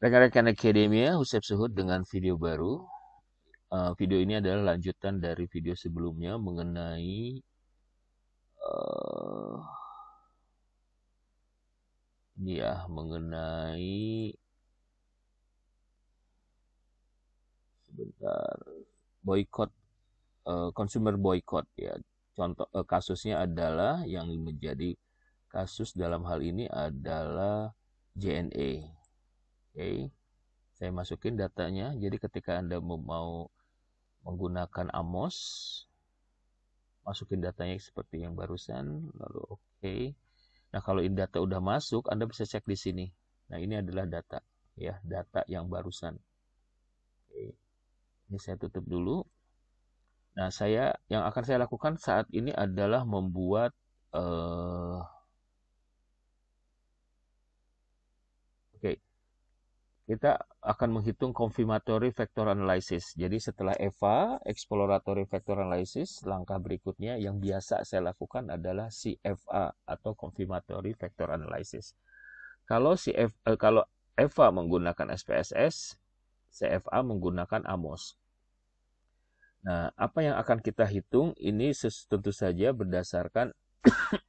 Rekan-rekan Akademia, Husep Suhud dengan video baru. Eh, video ini adalah lanjutan dari video sebelumnya mengenai eh, ini ya, mengenai sebentar boykot uh, consumer boykot ya. Contoh kasusnya adalah yang menjadi kasus dalam hal ini adalah JNE okay. saya masukin datanya jadi ketika anda mau menggunakan Amos masukin datanya seperti yang barusan lalu oke nah kalau ini data udah masuk anda bisa cek di sini nah ini adalah data ya data yang barusan okay. ini saya tutup dulu nah saya yang akan saya lakukan saat ini adalah membuat eh, kita akan menghitung confirmatory factor analysis. Jadi setelah EVA, exploratory factor analysis, langkah berikutnya yang biasa saya lakukan adalah CFA atau confirmatory factor analysis. Kalau CF eh, kalau EVA menggunakan SPSS, CFA menggunakan AMOS. Nah, apa yang akan kita hitung ini tentu saja berdasarkan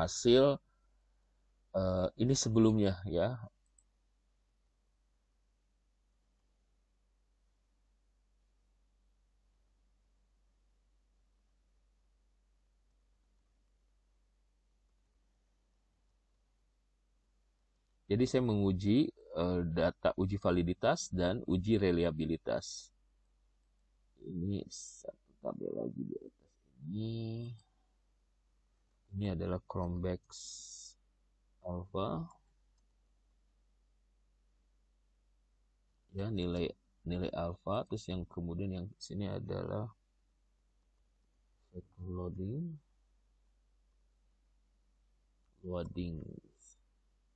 hasil uh, ini sebelumnya ya Jadi saya menguji uh, data uji validitas dan uji reliabilitas. Ini satu tabel lagi di atas ini. Ini adalah Chromebox Alpha. Ya, nilai nilai alpha terus yang kemudian yang sini adalah loading loading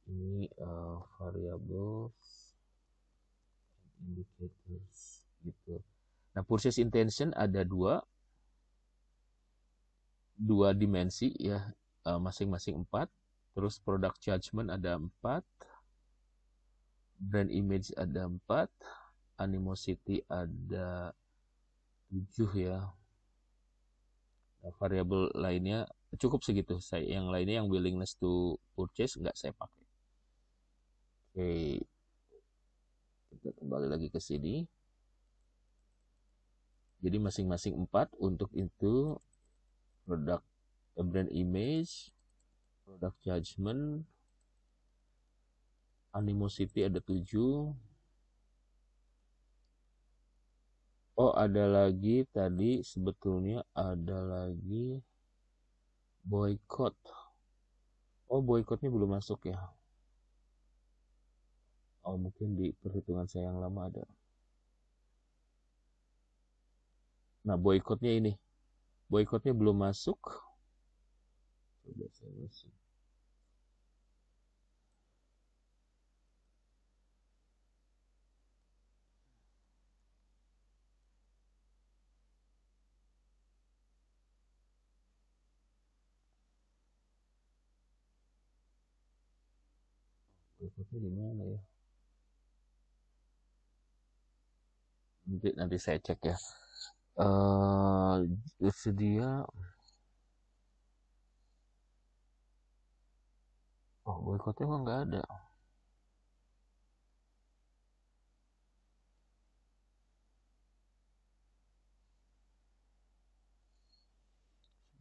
ini uh, variables indicators gitu. Nah, purchase intention ada dua dua dimensi ya eh, masing-masing empat. Terus product judgment ada empat, brand image ada empat, animosity ada tujuh ya. Nah, variabel lainnya cukup segitu. Saya yang lainnya yang willingness to purchase nggak saya pakai. Oke. Kita kembali lagi ke sini. Jadi masing-masing 4 untuk itu produk brand image, produk judgment, animosity ada 7. Oh, ada lagi tadi sebetulnya ada lagi boycott. Oh, boycottnya belum masuk ya oh mungkin di perhitungan saya yang lama ada nah boykotnya ini boykotnya belum masuk coba saya masuk boykotnya di ya nanti nanti saya cek ya uh, eh, sedia oh boykotnya kok nggak ada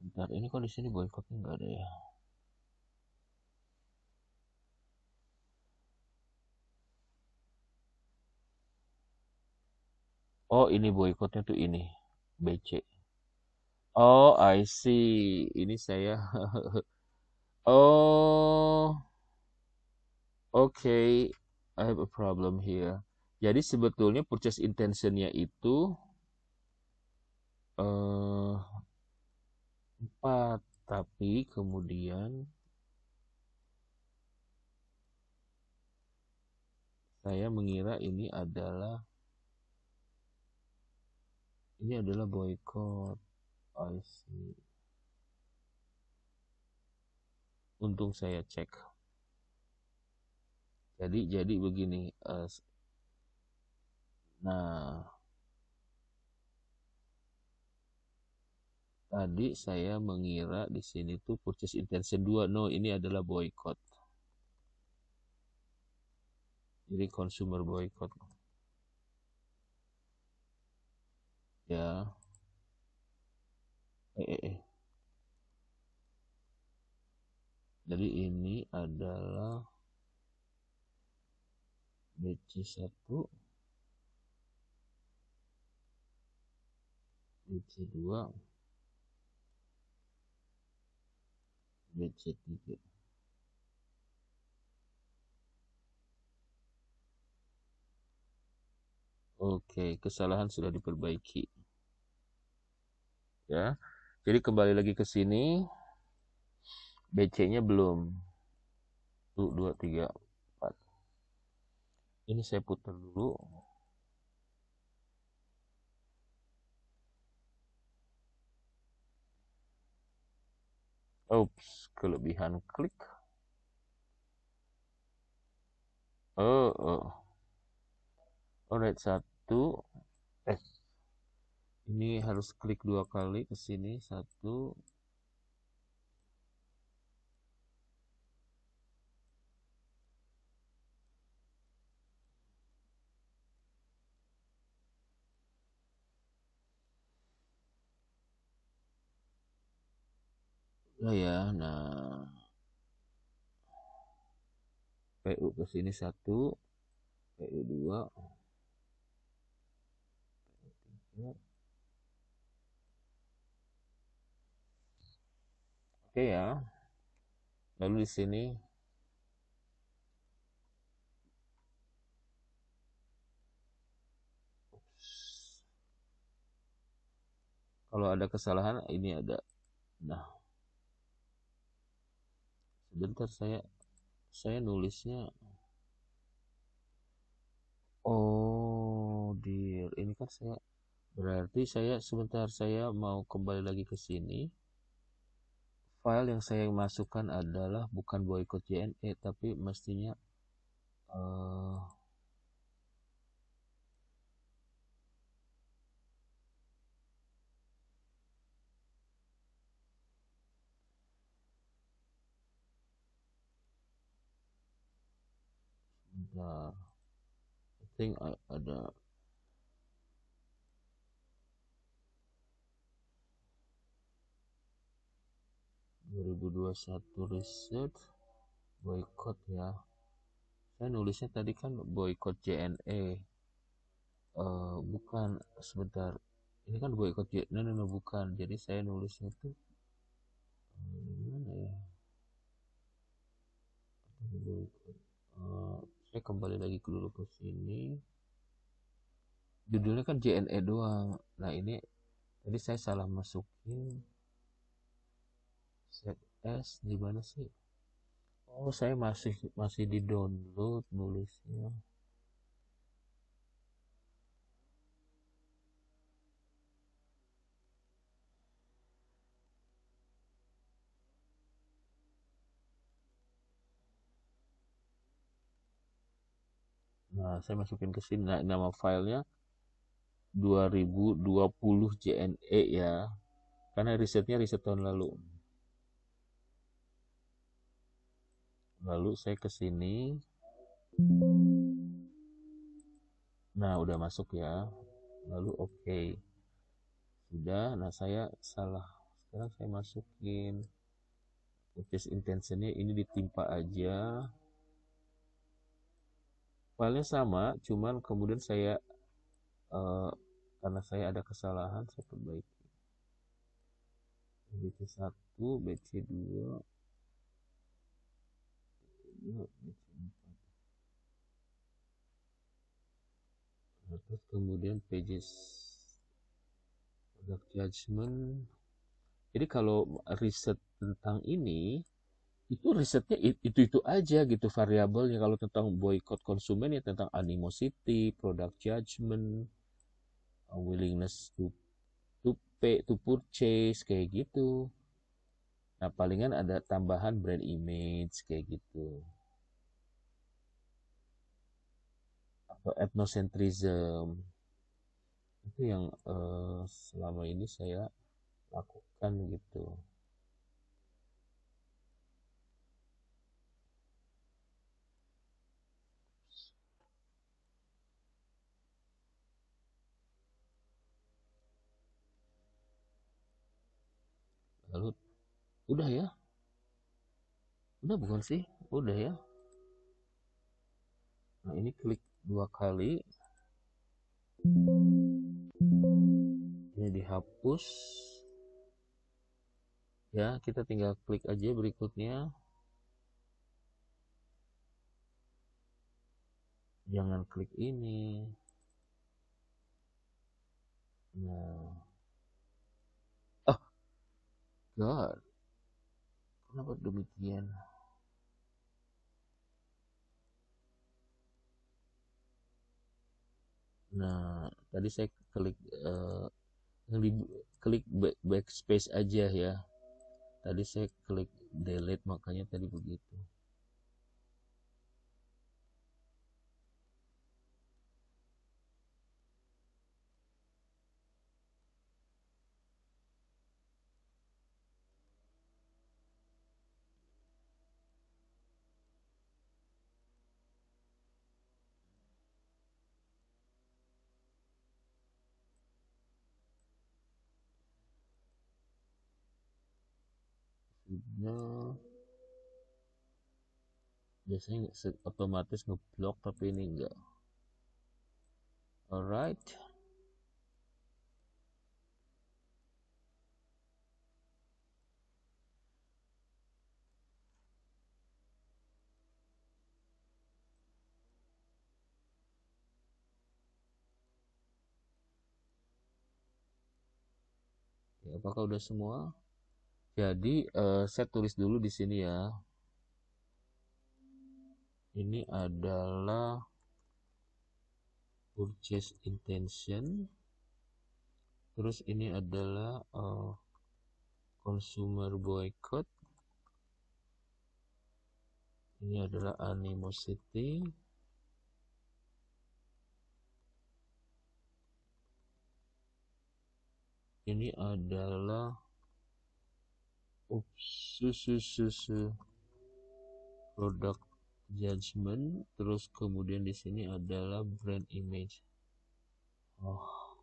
Bentar, ini kok di sini boykotnya nggak ada ya? Oh ini boykotnya tuh ini BC. Oh I see. Ini saya. oh. Oke. Okay. I have a problem here. Jadi sebetulnya purchase intentionnya itu eh, empat tapi kemudian saya mengira ini adalah ini adalah boykot I see untung saya cek jadi jadi begini uh, nah tadi saya mengira di sini tuh purchase intention 2 no ini adalah boykot jadi consumer boykot ya eh, eh, eh. jadi ini adalah BC1 BC2 BC3 Oke, kesalahan sudah diperbaiki. Ya. Jadi kembali lagi ke sini. BC-nya belum. 1 2 3 4. Ini saya putar dulu. Oops, kelebihan klik. Oh, oh. Alright, saat satu eh ini harus klik dua kali ke sini satu Oh ya, nah PU ke sini satu, PU dua, Oke ya. Lalu di sini kalau ada kesalahan ini ada nah sebentar saya saya nulisnya oh dear ini kan saya Berarti saya sebentar saya mau kembali lagi ke sini. File yang saya masukkan adalah bukan boycott JNE tapi mestinya uh, Nah, I think ada 2021 riset boykot ya saya nulisnya tadi kan boykot JNE uh, eh, bukan sebentar ini kan boykot JNE no, no, bukan jadi saya nulisnya itu eh, gimana ya? eh, saya kembali lagi ke dulu ke sini judulnya kan JNE doang nah ini tadi saya salah masukin ZS di mana sih oh saya masih masih di download nulisnya Nah, saya masukin ke sini nah, nama filenya 2020 JNE ya. Karena risetnya riset tahun lalu. lalu saya ke sini nah udah masuk ya lalu oke okay. sudah nah saya salah sekarang saya masukin purchase intentionnya ini ditimpa aja paling sama cuman kemudian saya uh, karena saya ada kesalahan saya perbaiki BC1 BC2 terus kemudian pages product judgment jadi kalau riset tentang ini itu risetnya itu itu aja gitu variabelnya kalau tentang boycott konsumen ya tentang animosity, product judgment, uh, willingness to to pay to purchase kayak gitu. Nah palingan ada tambahan brand image kayak gitu. Eh, ethnocentrism itu yang uh, selama ini saya lakukan gitu lalu udah ya udah bukan sih udah ya nah ini klik dua kali ini dihapus ya kita tinggal klik aja berikutnya jangan klik ini nah oh god kenapa demikian nah tadi saya klik uh, eh, di, klik backspace aja ya tadi saya klik delete makanya tadi begitu biasanya otomatis ngeblok tapi ini enggak alright ya, apakah udah semua jadi uh, saya tulis dulu di sini ya. Ini adalah purchase intention. Terus ini adalah uh, consumer boycott. Ini adalah animosity. Ini adalah susu produk judgment terus kemudian di sini adalah brand image oh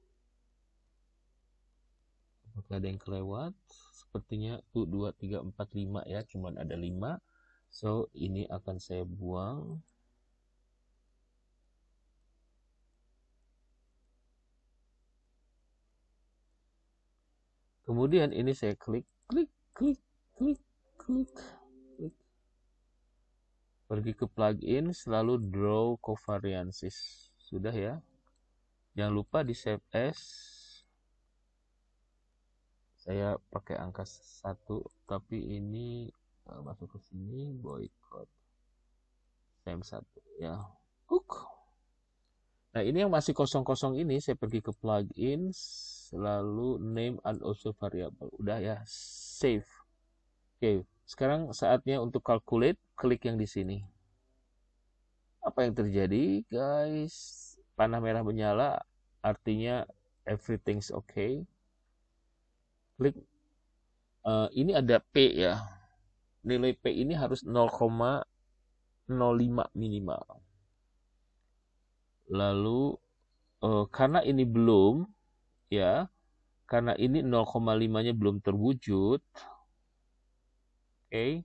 apakah ada yang kelewat sepertinya tuh 2 3 4 5 ya cuman ada 5 so ini akan saya buang kemudian ini saya klik klik klik klik pergi ke plugin selalu draw covariances sudah ya jangan lupa di save as saya pakai angka satu tapi ini eh, masuk ke sini boycott time satu ya hook nah ini yang masih kosong-kosong ini saya pergi ke plugins lalu name and also variable. Udah ya, save. Oke, sekarang saatnya untuk calculate, klik yang di sini. Apa yang terjadi, guys? Panah merah menyala, artinya everything's okay. Klik uh, ini ada P ya. Nilai P ini harus 0,05 minimal. Lalu uh, karena ini belum ya karena ini 0,5-nya belum terwujud, oke, okay,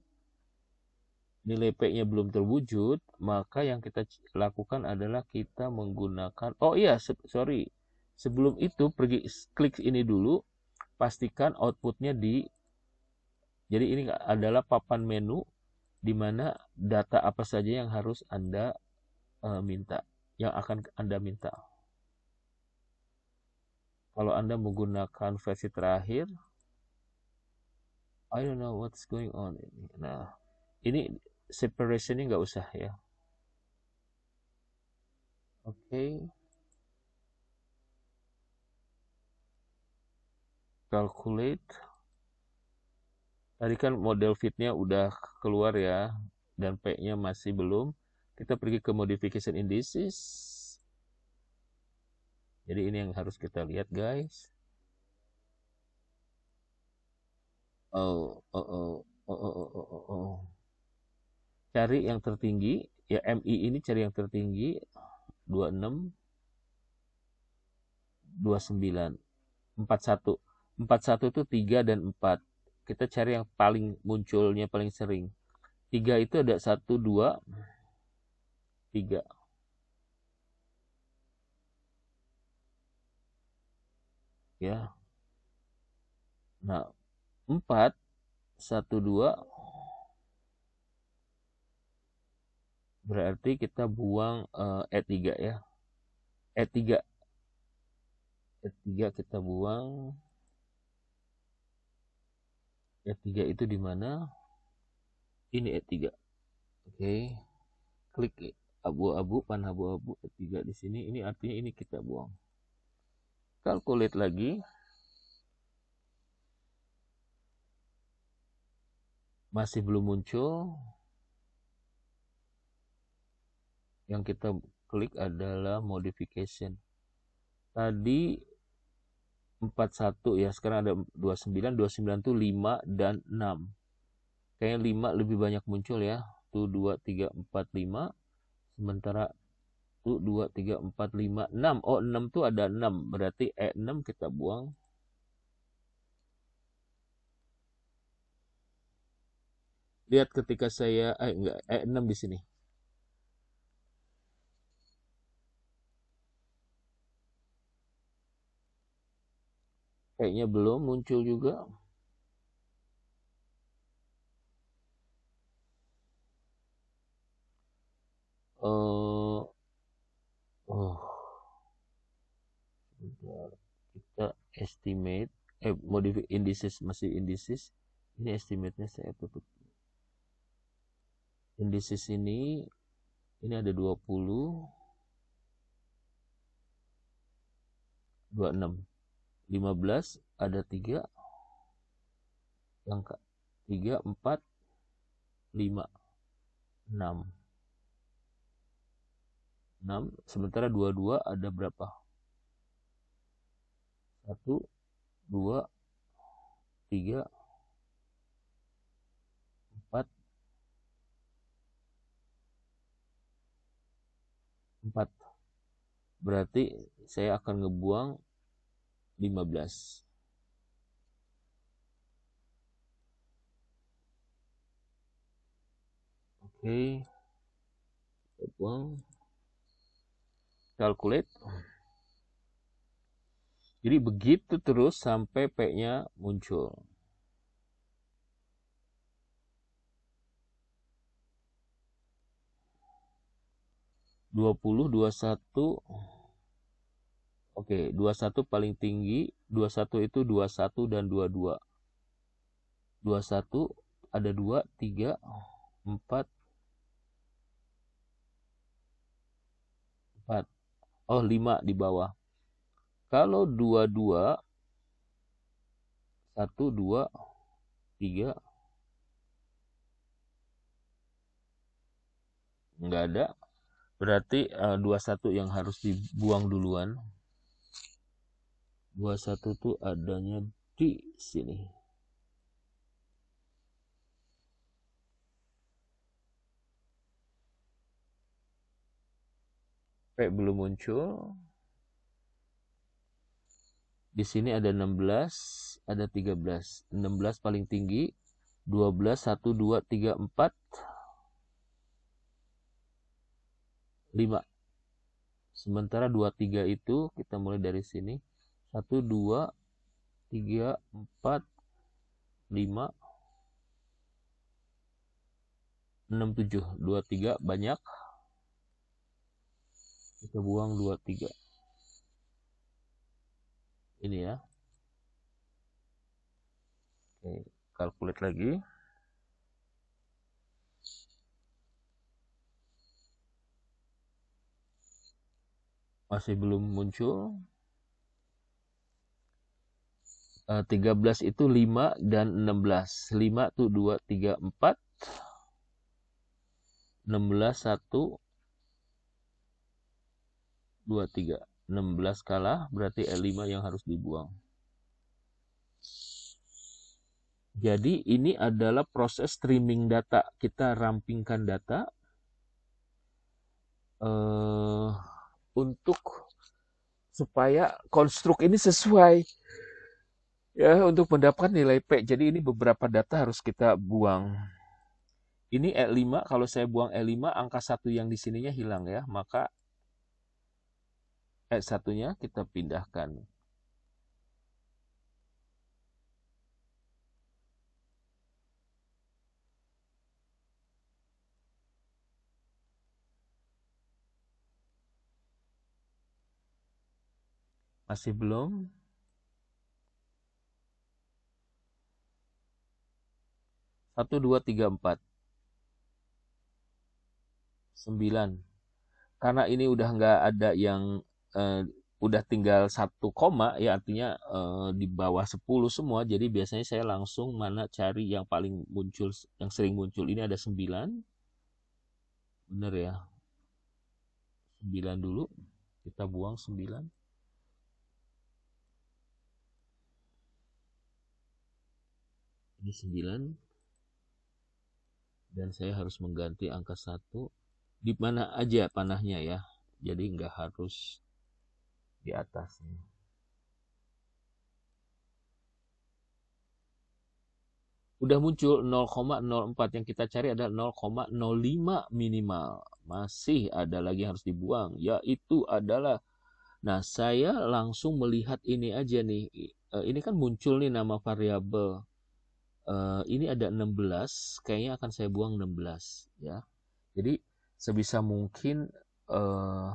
nilai P-nya belum terwujud, maka yang kita lakukan adalah kita menggunakan, oh iya, se sorry, sebelum itu pergi klik ini dulu, pastikan outputnya di, jadi ini adalah papan menu di mana data apa saja yang harus Anda uh, minta, yang akan Anda minta kalau Anda menggunakan versi terakhir I don't know what's going on ini. nah ini separation ini nggak usah ya oke okay. calculate tadi kan model fitnya udah keluar ya dan P nya masih belum kita pergi ke modification indices jadi ini yang harus kita lihat guys. Oh, oh, oh, oh, oh, oh, oh, oh. oh. Cari yang tertinggi, ya MI ini cari yang tertinggi 26 29 41. 41 itu 3 dan 4. Kita cari yang paling munculnya paling sering. 3 itu ada 1 2 3. ya nah 4 1 2 berarti kita buang uh, eh, E3 ya E3 E3 kita buang E3 itu di mana ini E3 oke okay. klik abu-abu panah abu-abu E3 di sini ini artinya ini kita buang Calculate lagi. Masih belum muncul. Yang kita klik adalah modification. Tadi 41 ya, sekarang ada 29, 29 itu 5 dan 6. Kayaknya 5 lebih banyak muncul ya. 1, 2, 3, 4, 5. Sementara 1, 2, 3, 4, 5, 6. Oh, 6 tuh ada 6. Berarti E6 eh, kita buang. Lihat ketika saya, eh enggak, E6 eh, di sini. Kayaknya belum muncul juga. Oh. Iya. kita estimate eh modifi indices masih indices ini estimate-nya saya tutup indices ini ini ada 20 26 15 ada 3 yang 3 4 5 6 6 sementara 22 ada berapa satu dua tiga empat empat berarti saya akan ngebuang 15 Oke, okay. buang, calculate. Jadi begitu terus sampai P-nya muncul. dua puluh dua satu oke dua satu paling tinggi dua satu itu dua satu dan dua dua dua satu ada dua tiga empat empat oh lima di bawah kalau dua dua satu dua tiga enggak ada. Berarti uh, satu yang harus dibuang duluan. dua satu tuh adanya di sini. P belum muncul. Di sini ada 16, ada 13. 16 paling tinggi, 12, 1, 2, 3, 4, 5. Sementara 2, 3 itu kita mulai dari sini. 1, 2, 3, 4, 5, 6, 7. 2, 3 banyak. Kita buang 2, 3 ini ya ini calculate lagi masih belum muncul 13 eh, itu 5 dan 16 5 itu 2, 3, 4 16, 1 2, 3 16 kalah, berarti e l 5 yang harus dibuang. Jadi ini adalah proses streaming data. Kita rampingkan data uh, untuk supaya konstruk ini sesuai ya untuk mendapatkan nilai P. Jadi ini beberapa data harus kita buang. Ini E5 kalau saya buang E5 angka satu yang di sininya hilang ya, maka ayat satunya kita pindahkan. Masih belum? Satu, dua, tiga, empat. Sembilan. Karena ini udah nggak ada yang eh, udah tinggal satu koma ya artinya eh, di bawah 10 semua jadi biasanya saya langsung mana cari yang paling muncul yang sering muncul ini ada 9 bener ya 9 dulu kita buang 9 ini 9 dan saya harus mengganti angka satu di mana aja panahnya ya jadi nggak harus di atasnya. Udah muncul 0,04 yang kita cari adalah 0,05 minimal. Masih ada lagi yang harus dibuang, yaitu adalah Nah, saya langsung melihat ini aja nih. Eh, ini kan muncul nih nama variabel. Eh, ini ada 16, kayaknya akan saya buang 16 ya. Jadi sebisa mungkin eh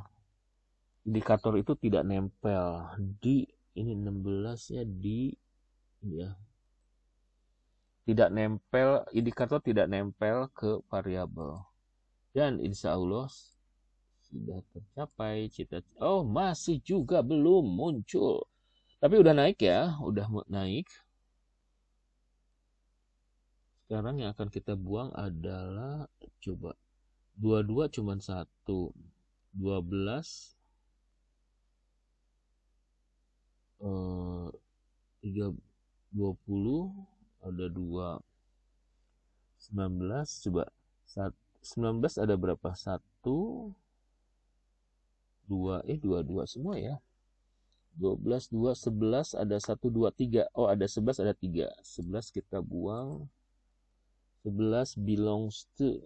indikator itu tidak nempel di ini 16 ya di ya tidak nempel indikator tidak nempel ke variabel dan insya Allah sudah tercapai cita oh masih juga belum muncul tapi udah naik ya udah naik sekarang yang akan kita buang adalah coba 22 cuman 1 12 Eh, tiga dua puluh ada dua sembilan belas coba saat sembilan belas ada berapa satu dua eh dua dua semua ya dua belas dua sebelas ada satu dua tiga oh ada sebelas ada tiga sebelas kita buang sebelas belongs to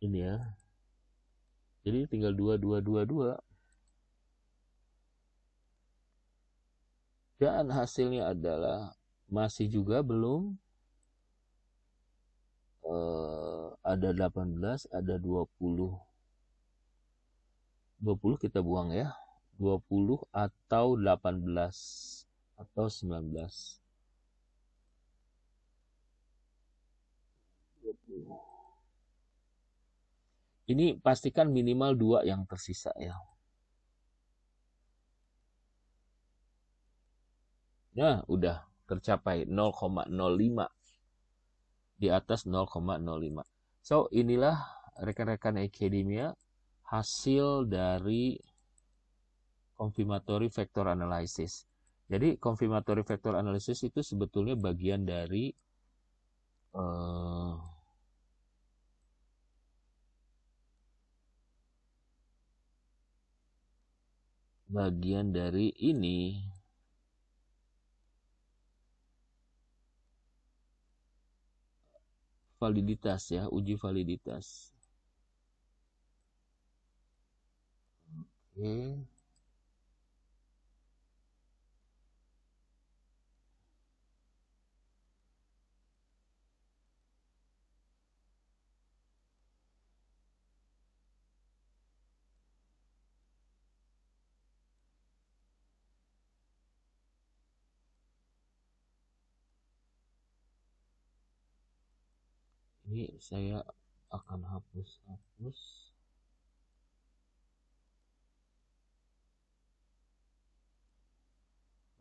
ini ya jadi tinggal dua dua dua dua dan hasilnya adalah masih juga belum uh, ada 18 ada 20 20 kita buang ya 20 atau 18 atau 19 20. ini pastikan minimal dua yang tersisa ya ya udah tercapai 0,05 di atas 0,05 so inilah rekan-rekan akademia hasil dari confirmatory factor analysis jadi confirmatory factor analysis itu sebetulnya bagian dari uh, bagian dari ini validitas ya, uji validitas. Oke. Hmm. Okay. ini saya akan hapus hapus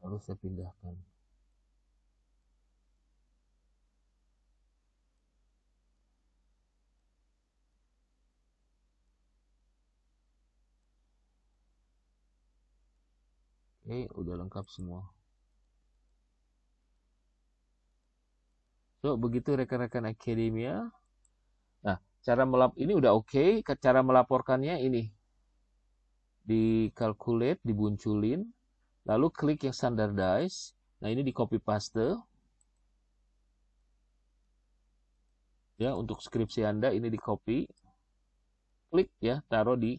lalu saya pindahkan Oke, udah lengkap semua. So, begitu rekan-rekan akademia. Nah, cara melap ini udah oke. Okay. Cara melaporkannya ini. calculate, dibunculin. Lalu klik yang standardize. Nah, ini di copy paste. Ya, untuk skripsi Anda ini di copy. Klik ya, taruh di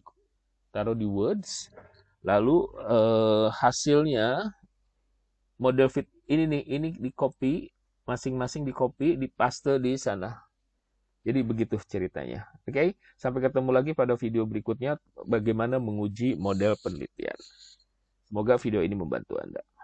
taruh di words. Lalu eh, hasilnya model fit ini nih, ini di copy masing-masing di copy, di paste di sana. Jadi begitu ceritanya. Oke, okay? sampai ketemu lagi pada video berikutnya bagaimana menguji model penelitian. Semoga video ini membantu Anda.